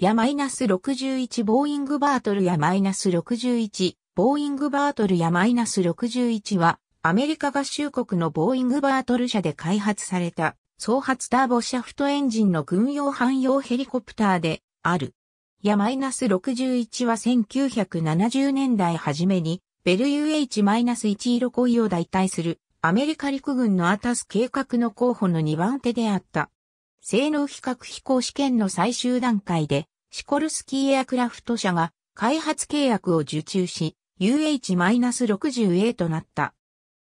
やマイナス61ボーイングバートルやマイナス61ボーイングバートルやマイナス61はアメリカ合衆国のボーイングバートル社で開発された総発ターボシャフトエンジンの軍用汎用ヘリコプターである。やマイナス61は1970年代初めにベル UH-1 色恋を代替するアメリカ陸軍のアタス計画の候補の2番手であった。性能比較飛行試験の最終段階で、シコルスキーエアクラフト社が開発契約を受注し、UH-60A となった。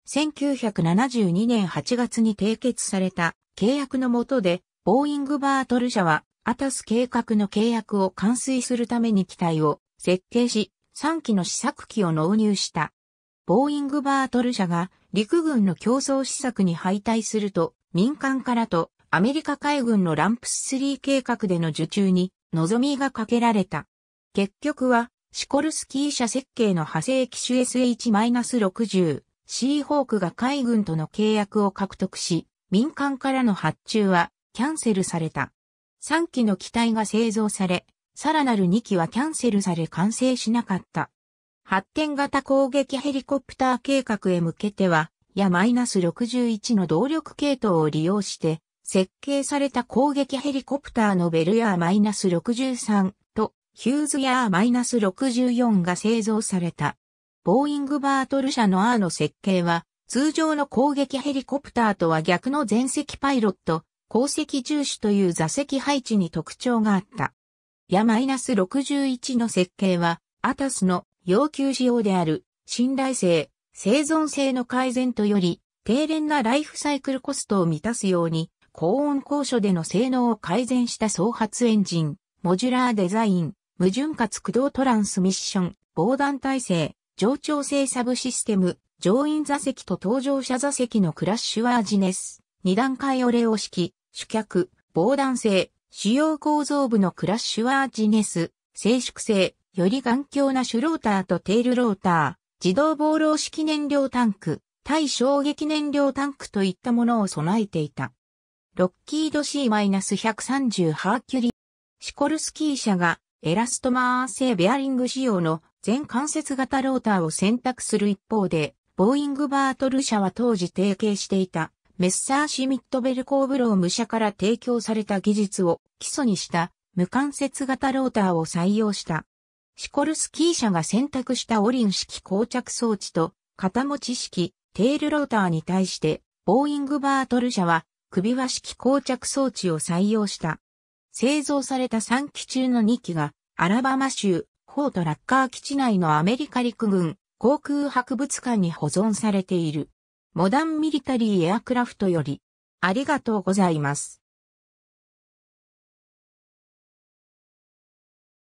1972年8月に締結された契約の下で、ボーイングバートル社は、アタス計画の契約を完遂するために機体を設計し、3機の試作機を納入した。ボーイングバートル社が陸軍の競争試作に敗退すると、民間からとアメリカ海軍のランプス3計画での受注に望みがかけられた。結局は、シコルスキー社設計の派生機種 SH-60、シーホークが海軍との契約を獲得し、民間からの発注はキャンセルされた。3機の機体が製造され、さらなる2機はキャンセルされ完成しなかった。発展型攻撃ヘリコプター計画へ向けては、や -61 の動力系統を利用して、設計された攻撃ヘリコプターのベルヤー -63 とヒューズヤー -64 が製造された。ボーイングバートル社の R の設計は、通常の攻撃ヘリコプターとは逆の前席パイロット、後席重視という座席配置に特徴があった。ヤ -61 の設計は、アタスの要求仕様である、信頼性、生存性の改善とより、低廉なライフサイクルコストを満たすように、高温高所での性能を改善した総発エンジン、モジュラーデザイン、無潤滑駆動トランスミッション、防弾体制、上調性サブシステム、乗員座席と搭乗者座席のクラッシュワージネス、二段階オレオ式、主脚、防弾性、主要構造部のクラッシュワージネス、静粛性、より頑強なシュローターとテールローター、自動防漏式燃料タンク、対衝撃燃料タンクといったものを備えていた。ロッキード C-130 ハーキュリー。シコルスキー社がエラストマー製ベアリング仕様の全関節型ローターを選択する一方で、ボーイングバートル社は当時提携していたメッサーシミットベルコーブローム社から提供された技術を基礎にした無関節型ローターを採用した。シコルスキー社が選択したオリン式膠着装置と肩持ち式テールローターに対してボーイングバートル社は首輪式膠着装置を採用した。製造された3機中の2機が、アラバマ州、フォートラッカー基地内のアメリカ陸軍航空博物館に保存されている。モダンミリタリーエアクラフトより、ありがとうございます。